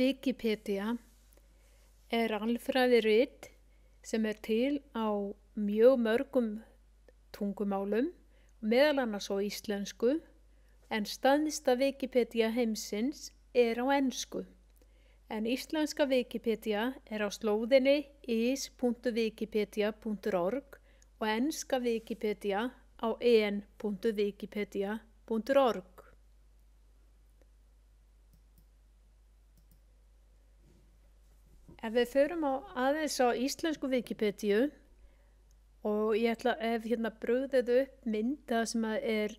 Wikipedia er alfræðiritt sem er til á mjög mörgum tungumálum, meðal annars á íslensku, en staðnista Wikipedia heimsins er á ennsku. En íslenska Wikipedia er á slóðinni is.wikipedia.org og ennska Wikipedia á en.wikipedia.org. Ef við förum á aðeins á íslensku Wikipedia og ég ætla ef hérna brúðið upp mynda sem er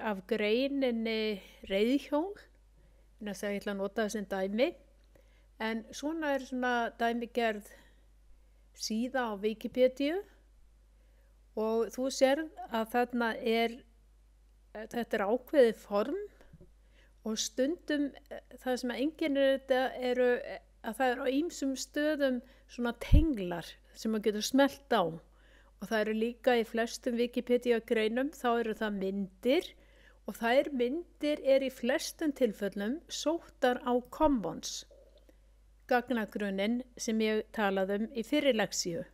af greininni reyðhjól, þannig að ég ætla að nota þessin dæmi, en svona er svona dæmi gerð síða á Wikipedia og þú sérð að þarna er, eh, þetta er ákveðið form og stundum eh, það sem að enginn eru þetta eru eh, að það er á ýmsum stöðum svona tenglar sem maður getur smelt á og það eru líka í flestum Wikipedia greinum þá eru það myndir og þær myndir er í flestum tilfellum sótar á commons gagnagrunin sem ég talaði um í fyrirleksíu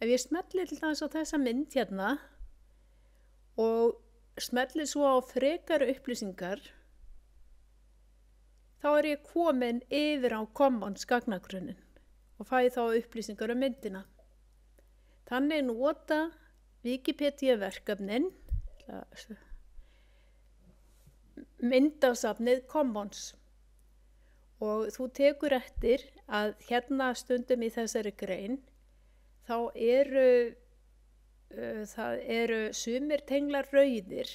ef ég smelli til þess að þessa mynd hérna og smelli svo á frekar upplýsingar þá er ég komin yfir á commons gagnagrunnin og fæ þá upplýsingar um myndina. Þannig nota Wikipedia verkefnin, myndasafnið commons og þú tekur eftir að hérna stundum í þessari grein þá eru, uh, það eru sumir tenglar rauðir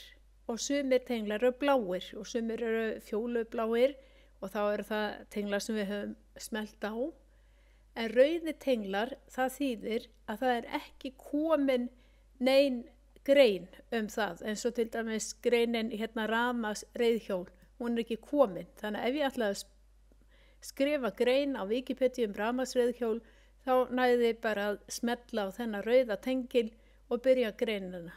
og sumir tenglar eru bláir og sumir eru fjólubláir og þá eru það tenglar sem við höfum smelt á en rauði tenglar það þýðir að það er ekki komin neyn grein um það eins og til dæmis greinin hérna Ramas reyðhjól hún er ekki komin þannig að ef ég ætlaði að skrifa grein á Wikipedia um Ramas reyðhjól þá næði ég bara að smetla á þennan rauða tengil og byrja greinina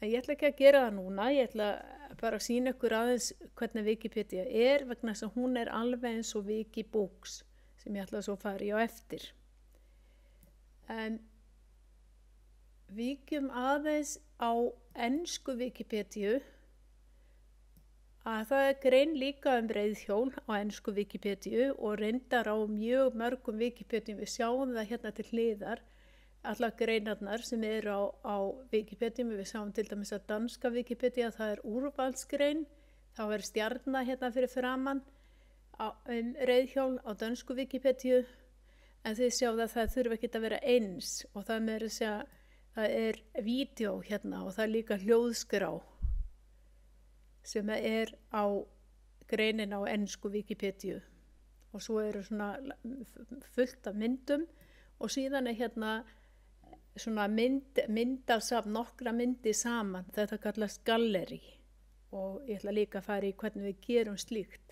en ég ætla ekki að gera það núna ég ætla að bara sína ykkur aðeins hvernig Wikipedia er vegna þess að hún er alveg eins og Wikibooks sem ég ætla að svo fara í á eftir. En vikjum aðeins á ennsku Wikipedia að það er grein líka um reyðhjón á ennsku Wikipedia og reyndar á mjög mörgum Wikipedia við sjáum það hérna til hliðar allar greinarnar sem eru á, á Wikipedia, við sáum til dæmis að danska Wikipedia, það er úrvalsgrein, þá er stjarnar hérna fyrir framann, um, reyðhjáln á dansku Wikipedia, en þið sjáu að það þurfa ekki að vera eins og það með þess að það er vídeo hérna og það er líka hljóðskrá sem er á greinin á ennsku Wikipedia og svo eru svona fullt af myndum og síðan er hérna mynd, myndasafn, nokkra myndi saman, þetta kallast galleri og ég ætla líka að fara í hvernig við gerum slíkt.